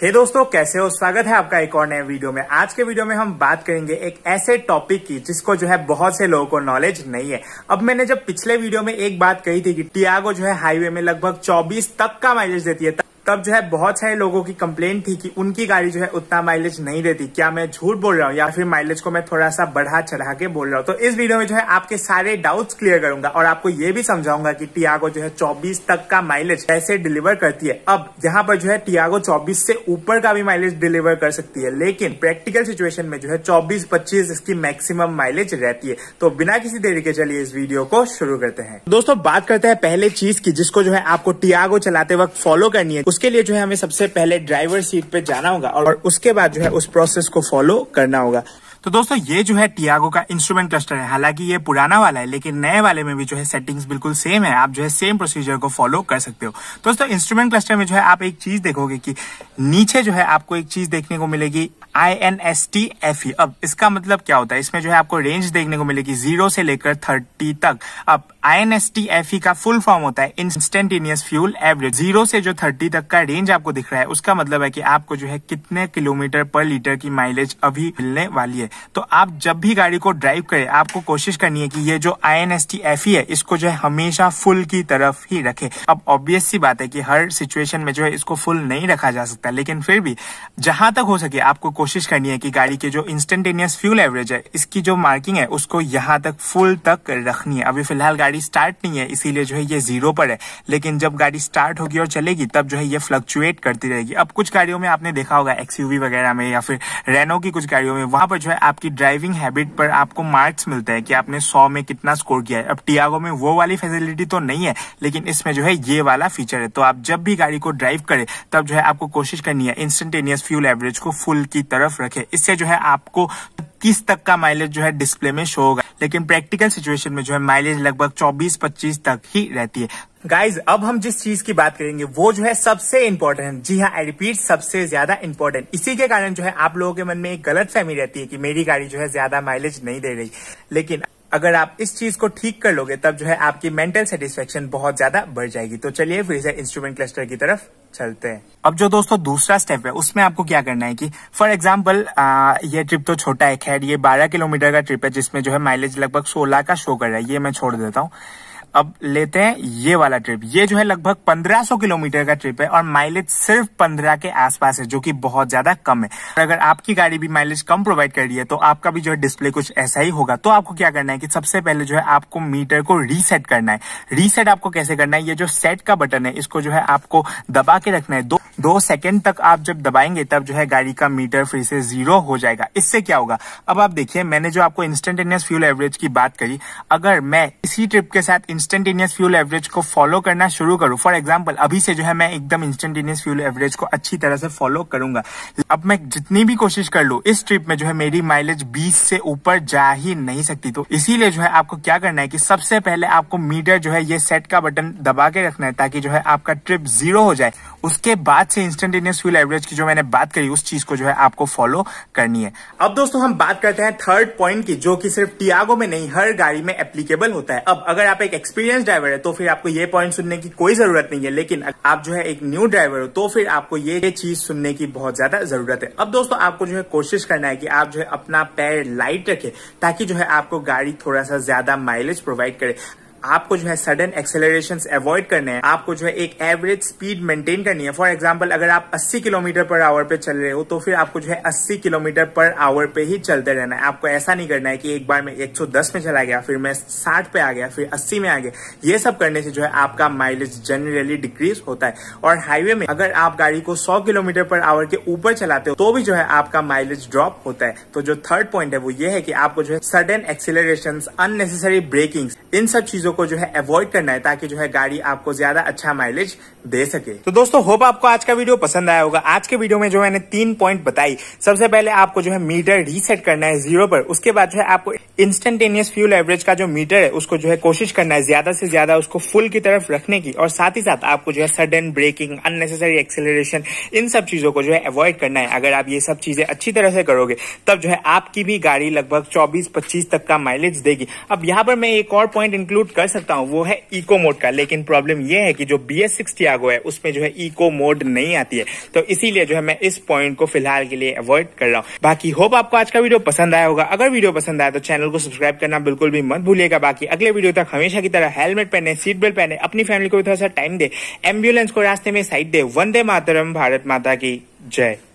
हे hey दोस्तों कैसे हो स्वागत है आपका एक और नए वीडियो में आज के वीडियो में हम बात करेंगे एक ऐसे टॉपिक की जिसको जो है बहुत से लोगों को नॉलेज नहीं है अब मैंने जब पिछले वीडियो में एक बात कही थी कि टियागो जो है हाईवे में लगभग 24 तक का माइलेज देती है तब जो है बहुत सारे लोगों की कंप्लेन थी कि उनकी गाड़ी जो है उतना माइलेज नहीं देती क्या मैं झूठ बोल रहा हूँ या फिर माइलेज को मैं थोड़ा सा बढ़ा चढ़ा के बोल रहा हूँ तो इस वीडियो में जो है आपके सारे डाउट्स क्लियर करूंगा और आपको ये भी समझाऊंगा कि टियागो जो है चौबीस तक का माइलेज कैसे डिलीवर करती है अब यहाँ पर जो है टियागो चौबीस से ऊपर का भी माइलेज डिलीवर कर सकती है लेकिन प्रैक्टिकल सिचुएशन में जो है चौबीस पच्चीस इसकी मैक्सिमम माइलेज रहती है तो बिना किसी देरी के चलिए इस वीडियो को शुरू करते हैं दोस्तों बात करते हैं पहले चीज की जिसको जो है आपको टियागो चलाते वक्त फॉलो करनी है उसके लिए जो है हमें सबसे पहले ड्राइवर सीट पे जाना होगा और उसके बाद जो है उस प्रोसेस को फॉलो करना होगा तो दोस्तों ये जो है टियागो का इंस्ट्रूमेंट क्लस्टर है हालांकि ये पुराना वाला है लेकिन नए वाले में भी जो है सेटिंग्स बिल्कुल सेम है आप जो है सेम प्रोसीजर को फॉलो कर सकते हो दोस्तों इंस्ट्रूमेंट क्लस्टर में जो है आप एक चीज देखोगे कि नीचे जो है आपको एक चीज देखने को मिलेगी I N S T F E अब इसका मतलब क्या होता है इसमें जो है आपको रेंज देखने को मिलेगी जीरो से लेकर थर्टी तक अब I N S T F E का फुल फॉर्म होता है इंस्टेंटेनियस फ्यूल एवरेज जीरो से जो थर्टी तक का रेंज आपको दिख रहा है उसका मतलब है कि आपको जो है कितने किलोमीटर पर लीटर की माइलेज अभी मिलने वाली है तो आप जब भी गाड़ी को ड्राइव करें आपको कोशिश करनी है कि ये जो I N S T F E है इसको जो है हमेशा फुल की तरफ ही रखें अब ऑब्वियस सी बात है कि हर सिचुएशन में जो है इसको फुल नहीं रखा जा सकता लेकिन फिर भी जहां तक हो सके आपको कोशिश करनी है कि गाड़ी के जो इंस्टेंटेनियस फ्यूल एवरेज है इसकी जो मार्किंग है उसको यहाँ तक फुल तक रखनी है अभी फिलहाल गाड़ी स्टार्ट नहीं है इसीलिए जो है ये जीरो पर है लेकिन जब गाड़ी स्टार्ट होगी और चलेगी तब जो है ये फ्लक्चुएट करती रहेगी अब कुछ गाड़ियों में आपने देखा होगा एक्सयूवी वगैरह में या फिर रेनो की कुछ गाड़ियों में वहां पर जो है आपकी ड्राइविंग हैबिट पर आपको मार्क्स मिलता है कि आपने सौ में कितना स्कोर किया है अब टियागो में वो वाली फैसिलिटी तो नहीं है लेकिन इसमें जो है ये वाला फीचर है तो आप जब भी गाड़ी को ड्राइव करें तब जो है आपको कोशिश करनी है इंस्टेंटेनियस फ्यूल एवरेज को फुल की तरफ रखे इससे जो है आपको तीस तक का माइलेज जो है डिस्प्ले में शो होगा लेकिन प्रैक्टिकल सिचुएशन में जो है माइलेज लगभग 24-25 तक ही रहती है गाइज अब हम जिस चीज की बात करेंगे वो जो है सबसे इम्पोर्टेंट जी हाँ आई रिपीट सबसे ज्यादा इम्पोर्टेंट इसी के कारण जो है आप लोगों के मन में एक गलत फहमी रहती है कि मेरी गाड़ी जो है ज्यादा माइलेज नहीं दे रही लेकिन अगर आप इस चीज को ठीक कर लोगे तब जो है आपकी मेंटल सेटिस्फेक्शन बहुत ज्यादा बढ़ जाएगी तो चलिए फिर से इंस्ट्रूमेंट क्लस्टर की तरफ चलते हैं अब जो दोस्तों दूसरा स्टेप है उसमें आपको क्या करना है कि फॉर एग्जाम्पल ये ट्रिप तो छोटा है खैर ये 12 किलोमीटर का ट्रिप है जिसमें जो है माइलेज लगभग 16 का शो कर रहा है ये मैं छोड़ देता हूँ अब लेते हैं ये वाला ट्रिप ये जो है लगभग 1500 किलोमीटर का ट्रिप है और माइलेज सिर्फ 15 के आसपास है जो कि बहुत ज्यादा कम है अगर आपकी गाड़ी भी माइलेज कम प्रोवाइड कर रही है तो आपका भी जो है डिस्प्ले कुछ ऐसा ही होगा तो आपको क्या करना है कि सबसे पहले जो है आपको मीटर को रीसेट करना है रीसेट आपको कैसे करना है ये जो सेट का बटन है इसको जो है आपको दबा के रखना है दो दो सेकेंड तक आप जब दबाएंगे तब जो है गाड़ी का मीटर फिर से जीरो हो जाएगा इससे क्या होगा अब आप देखिए मैंने जो आपको इंस्टेंटेनियस फ्यूल एवरेज की बात करी अगर मैं इसी ट्रिप के साथ इंस्टेंटेनियस फ्यूल एवरेज को फॉलो करना शुरू करूँ फॉर एग्जाम्पल अभी से जो है मैं एकदम इंस्टेंटेनियस फ्यूल एवरेज को अच्छी तरह से फॉलो करूंगा अब मैं जितनी भी कोशिश कर लू इस ट्रिप में जो है मेरी माइलेज बीस से ऊपर जा ही नहीं सकती तो इसीलिए जो है आपको क्या करना है कि सबसे पहले आपको मीटर जो है ये सेट का बटन दबा के रखना है ताकि जो है आपका ट्रिप जीरो हो जाए उसके बाद से इंस्टेंटेनियस फ्यूल एवरेज की जो मैंने बात करी उस चीज को जो है आपको फॉलो करनी है अब दोस्तों हम बात करते हैं थर्ड पॉइंट की जो कि सिर्फ टियागो में नहीं हर गाड़ी में एप्लीकेबल होता है अब अगर आप एक एक्सपीरियंस ड्राइवर है तो फिर आपको ये पॉइंट सुनने की कोई जरूरत नहीं है लेकिन आप जो है एक न्यू ड्राइवर हो तो फिर आपको ये चीज सुनने की बहुत ज्यादा जरूरत है अब दोस्तों आपको जो है कोशिश करना है कि आप जो है अपना पैर लाइट रखे ताकि जो है आपको गाड़ी थोड़ा सा ज्यादा माइलेज प्रोवाइड करे आपको जो है सडन एक्सेलरेशन अवॉइड करने हैं आपको जो है एक एवरेज स्पीड मेंटेन करनी है फॉर एग्जाम्पल अगर आप 80 किलोमीटर पर आवर पे चल रहे हो तो फिर आपको जो है 80 किलोमीटर पर आवर पे ही चलते रहना है आपको ऐसा नहीं करना है कि एक बार में 110 में चला गया फिर मैं 60 पे आ गया फिर 80 में आ गया ये सब करने से जो है आपका माइलेज जनरली डिक्रीज होता है और हाईवे में अगर आप गाड़ी को सौ किलोमीटर पर आवर के ऊपर चलाते हो तो भी जो है आपका माइलेज ड्रॉप होता है तो जो थर्ड पॉइंट है वो ये है कि आपको जो है सडन एक्सेलरेशन अननेसेसरी ब्रेकिंग इन सब चीजों को जो है अवॉइड करना है ताकि जो है गाड़ी आपको ज्यादा अच्छा माइलेज दे सके तो दोस्तों होप आपको आज का वीडियो पसंद आया होगा आज के वीडियो में जो मैंने तीन पॉइंट बताई सबसे पहले आपको जो है मीटर रीसेट करना है जीरो पर उसके बाद जो है आपको इंस्टेंटेनियस फ्यूल एवरेज का जो मीटर है उसको जो है कोशिश करना है ज्यादा से ज्यादा उसको फुल की तरफ रखने की और साथ ही साथ आपको जो है सडन ब्रेकिंग अननेसेसरी एक्सेलरेशन इन सब चीजों को जो है अवॉइड करना है अगर आप ये सब चीजें अच्छी तरह से करोगे तब जो है आपकी भी गाड़ी लगभग चौबीस पच्चीस तक का माइलेज देगी अब यहाँ पर मैं एक और पॉइंट इंक्लूड कर सकता हूँ वो है इको मोड का लेकिन प्रॉब्लम ये है कि जो बी एस सिक्स टियागो है उसमें जो है इको मोड नहीं आती है तो इसीलिए जो है मैं इस पॉइंट को फिलहाल के लिए अवॉइड कर रहा हूँ बाकी होप आपको आज का वीडियो पसंद आया होगा अगर वीडियो पसंद आया तो चैनल को सब्सक्राइब करना बिल्कुल भी मत भूलिएगा बाकी अगले वीडियो तक हमेशा की तरह हेलमेट पहने सीट बेल्ट पहने अपनी फैमिली को भी थोड़ा सा टाइम दे एम्बुलेंस को रास्ते में साइड दे वंदे मातरम भारत माता की जय